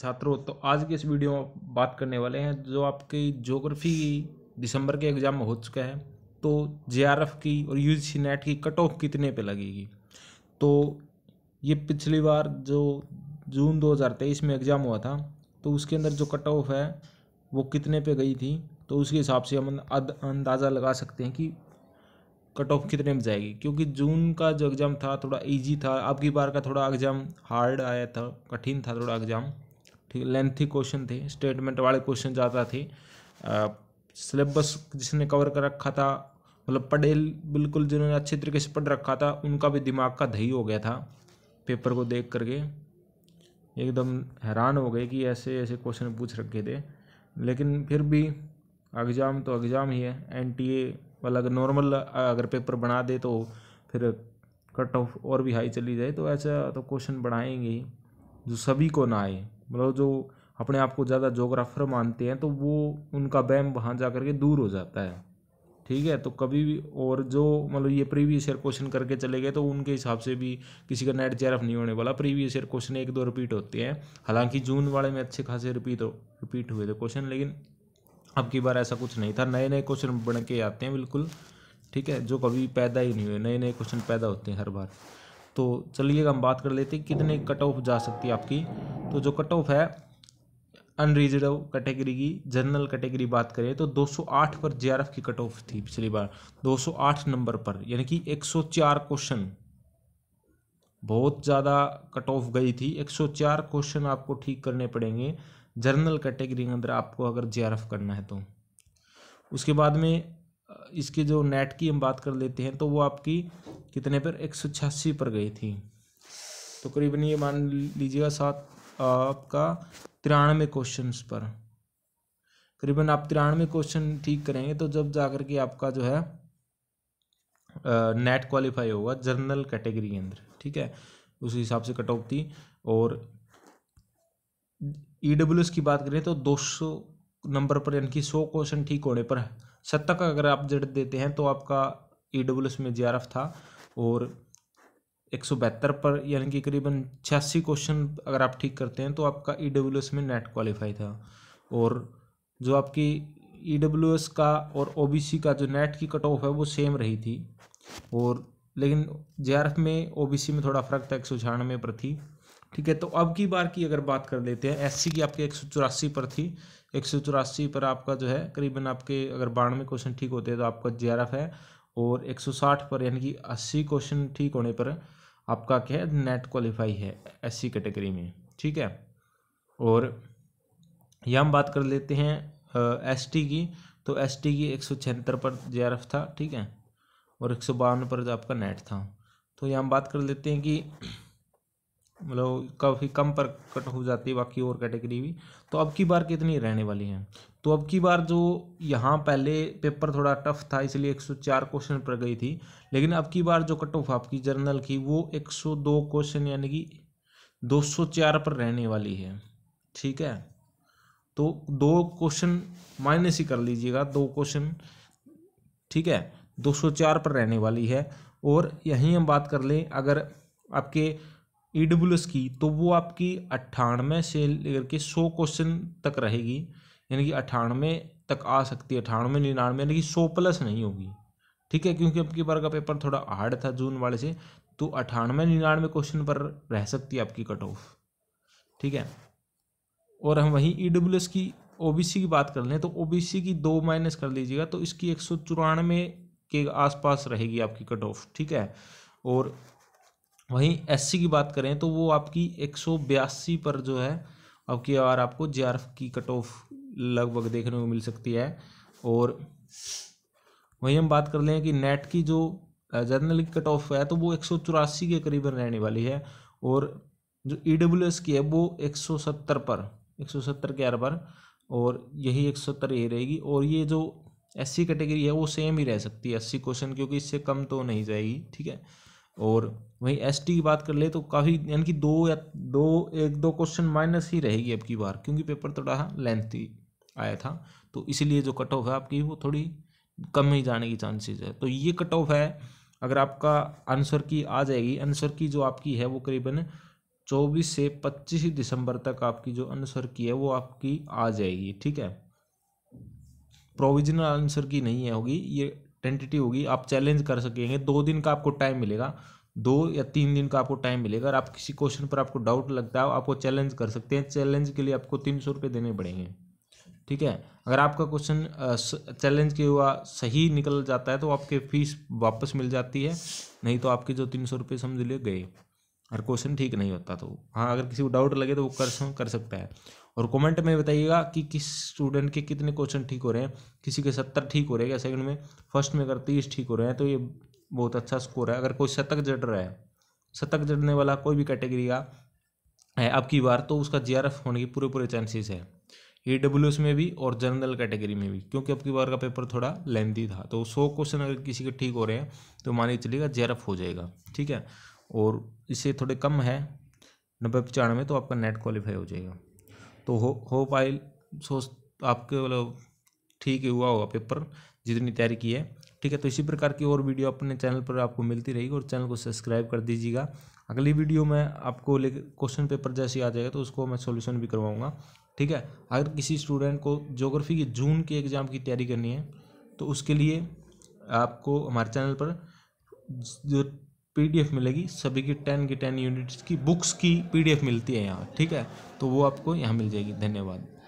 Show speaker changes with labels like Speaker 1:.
Speaker 1: छात्रों तो आज के इस वीडियो में बात करने वाले हैं जो आपकी जोग्राफी दिसंबर के एग्ज़ाम में हो चुका है तो जे की और यू नेट की कट ऑफ कितने पे लगेगी तो ये पिछली बार जो जून 2023 में एग्ज़ाम हुआ था तो उसके अंदर जो कट ऑफ है वो कितने पे गई थी तो उसके हिसाब से हम अंदाज़ा लगा सकते हैं कि कट ऑफ कितने में जाएगी क्योंकि जून का जो एग्ज़ाम था थोड़ा इजी था अब की बार का थोड़ा एग्ज़ाम हार्ड आया था कठिन था थोड़ा एग्ज़ाम ठीक लेंथी क्वेश्चन थे स्टेटमेंट वाले क्वेश्चन ज़्यादा थे सिलेबस जिसने कवर कर रखा था मतलब पढ़े बिल्कुल जिन्होंने अच्छे तरीके से पढ़ रखा था उनका भी दिमाग का दही हो गया था पेपर को देख करके एकदम हैरान हो गए कि ऐसे ऐसे क्वेश्चन पूछ रखे थे लेकिन फिर भी एग्ज़ाम तो एग्ज़ाम ही है एन टी ए वाला अगर नॉर्मल अगर पेपर बना दे तो फिर कट ऑफ और भी हाई चली जाए तो ऐसा तो क्वेश्चन बढ़ाएंगे ही जो सभी को ना आए मतलब जो अपने आप को ज़्यादा जोग्राफर मानते हैं तो वो उनका बैम वहाँ जा कर के दूर हो जाता है ठीक है तो कभी भी और जो मतलब ये प्रीवियस ईयर क्वेश्चन करके चले गए तो उनके हिसाब से भी किसी का नेट चेयरअप नहीं होने वाला प्रीवियस ईयर क्वेश्चन एक दो रिपीट होते हैं हालांकि जून वाले में अच्छे खासे रिपीट रिपीट हुए थे क्वेश्चन लेकिन अब की बार ऐसा कुछ नहीं था नए नए क्वेश्चन बन के आते हैं बिल्कुल ठीक है जो कभी पैदा ही नहीं हुए नए नए क्वेश्चन पैदा होते हैं हर बार तो चलिए हम बात कर लेते हैं कितने कट ऑफ जा सकती है आपकी तो जो कट ऑफ है अनरिजर्व कैटेगरी की जनरल कैटेगरी बात करें तो 208 पर जे की कट ऑफ थी पिछली बार 208 नंबर पर यानी कि 104 क्वेश्चन बहुत ज़्यादा कट ऑफ गई थी 104 क्वेश्चन आपको ठीक करने पड़ेंगे जर्नल कैटेगरी के अंदर आपको अगर जे करना है तो उसके बाद में इसके जो नेट की हम बात कर लेते हैं तो वो आपकी कितने पर एक सौ छियासी पर गई थी तो करीबन ये मान लीजिएगा सात आपका तिरानवे क्वेश्चंस पर करीबन आप तिरानवे क्वेश्चन ठीक करेंगे तो जब जाकर के आपका जो है नेट क्वालिफाई होगा जनरल कैटेगरी के अंदर ठीक है उस हिसाब से कट ऑफ थी और ई डब्ल्यू एस की बात करें तो दो सौ नंबर पर यानी कि सौ क्वेश्चन ठीक होने पर शतक अगर आप जड़ देते हैं तो आपका ई डब्ल्यू एस में जे आर एफ था और एक सौ बहत्तर पर यानी कि करीबन छियासी क्वेश्चन अगर आप ठीक करते हैं तो आपका ई डब्ल्यू एस में नेट क्वालिफाई था और जो आपकी ई डब्ल्यू एस का और ओ बी सी का जो नेट की कट ऑफ है वो सेम रही थी और लेकिन जे आर एफ में ओ बी सी में थोड़ा फ़र्क था एक सौ छियानवे पर थी ठीक है तो अब की बार की अगर बात कर लेते हैं एस सी की आपके एक सौ चौरासी पर थी एक सौ चौरासी पर आपका जो है करीबन आपके अगर बानवे क्वेश्चन ठीक होते हैं तो आपका जे आर एफ है और 160 पर यानी कि 80 क्वेश्चन ठीक होने पर आपका क्या है नेट क्वालिफाई है एस कैटेगरी में ठीक है और यह हम बात कर लेते हैं एस की तो एस की एक पर जे था ठीक है और एक पर आपका नेट था तो यह हम बात कर लेते हैं कि मतलब काफ़ी कम पर कट हो जाती है बाकी और कैटेगरी भी तो अब की बार कितनी रहने वाली है तो अब की बार जो यहाँ पहले पेपर थोड़ा टफ था इसलिए 104 क्वेश्चन पर गई थी लेकिन अब की बार जो कट ऑफ आपकी जर्नल की वो 102 क्वेश्चन यानी कि 204 पर रहने वाली है ठीक है तो दो क्वेश्चन माइनस ही कर लीजिएगा दो क्वेश्चन ठीक है 204 पर रहने वाली है और यहीं हम बात कर लें अगर आपके ई e की तो वो आपकी अट्ठानवे से लेकर के सौ क्वेश्चन तक रहेगी यानी कि अठानवे तक आ सकती है अठानवे निन्यानवे यानी कि सौ प्लस नहीं होगी ठीक है क्योंकि आपकी बार का पेपर थोड़ा हार्ड था जून वाले से तो अठानवे निन्यानवे क्वेश्चन पर रह सकती है आपकी कट ऑफ ठीक है और हम वहीं ई डब्ल्यू एस की ओ बी सी की बात कर लें तो ओ बी सी की दो माइनस कर लीजिएगा तो इसकी एक सौ चौरानवे के आसपास रहेगी आपकी कट ऑफ ठीक है और वहीं एस सी की बात करें तो वो आपकी एक सौ बयासी पर जो है अब की बार आपको जे आर एफ की कट ऑफ लगभग देखने को मिल सकती है और वहीं हम बात कर लें कि नेट की जो जर्नल कट ऑफ है तो वो एक के करीबन रहने वाली है और जो ई e की है वो 170 पर 170 के आर पर और यही 170 ये रहेगी और ये जो एस कैटेगरी है वो सेम ही रह सकती है अस्सी क्वेश्चन क्योंकि इससे कम तो नहीं जाएगी ठीक है और वहीं एस की बात कर ले तो काफ़ी यानी कि दो या दो एक दो क्वेश्चन माइनस ही रहेगी अब की बार क्योंकि पेपर थोड़ा लेंथी आया था तो इसलिए जो कट ऑफ है आपकी वो थोड़ी कम ही जाने की चांसेस है तो ये कट ऑफ है अगर आपका आंसर की आ जाएगी आंसर की जो आपकी है वो करीबन चौबीस से पच्चीस दिसंबर तक आपकी जो आंसर की है वो आपकी आ जाएगी ठीक है प्रोविजनल आंसर की नहीं है होगी ये टेंटेटिव होगी आप चैलेंज कर सकेंगे दो दिन का आपको टाइम मिलेगा दो या तीन दिन का आपको टाइम मिलेगा अगर आप किसी क्वेश्चन पर आपको डाउट लगता है आपको चैलेंज कर सकते हैं चैलेंज के लिए आपको तीन सौ रुपये देने पड़ेंगे ठीक है अगर आपका क्वेश्चन चैलेंज के हुआ सही निकल जाता है तो आपके फीस वापस मिल जाती है नहीं तो आपके जो तीन सौ रुपये समझ लिए गए अगर क्वेश्चन ठीक नहीं होता तो हाँ अगर किसी को डाउट लगे तो वो कर कर सकता है और कमेंट में बताइएगा कि किस स्टूडेंट के कितने क्वेश्चन ठीक हो रहे हैं किसी के सत्तर ठीक हो रहे हैं या सेकंड में फर्स्ट में अगर तीस ठीक हो रहे हैं तो ये बहुत अच्छा स्कोर है अगर कोई शतक जड़ रहा है शतक जड़ने वाला कोई भी कैटेगरी का है आपकी बार तो उसका जी होने की पूरे पूरे चांसेस है ए डब्ल्यू एस में भी और जनरल कैटेगरी में भी क्योंकि अब की बार का पेपर थोड़ा लेंदी था तो सौ क्वेश्चन अगर किसी के ठीक हो रहे हैं तो मानिए चलिएगा जेरफ हो जाएगा ठीक है और इससे थोड़े कम है नब्बे पचानवे तो आपका नेट क्वालिफाई हो जाएगा तो हो होप आई सोच आपके मतलब ठीक हुआ होगा पेपर जितनी तैयारी की है ठीक है तो इसी प्रकार की और वीडियो अपने चैनल पर आपको मिलती रहेगी और चैनल को सब्सक्राइब कर दीजिएगा अगली वीडियो में आपको ले क्वेश्चन पेपर जैसे आ जाएगा तो उसको मैं सॉल्यूशन भी करवाऊंगा ठीक है अगर किसी स्टूडेंट को जोग्राफी की जून के एग्ज़ाम की तैयारी करनी है तो उसके लिए आपको हमारे चैनल पर जो पीडीएफ मिलेगी सभी की टेन की टेन यूनिट्स की बुक्स की पीडीएफ मिलती है यहाँ ठीक है तो वो आपको यहाँ मिल जाएगी धन्यवाद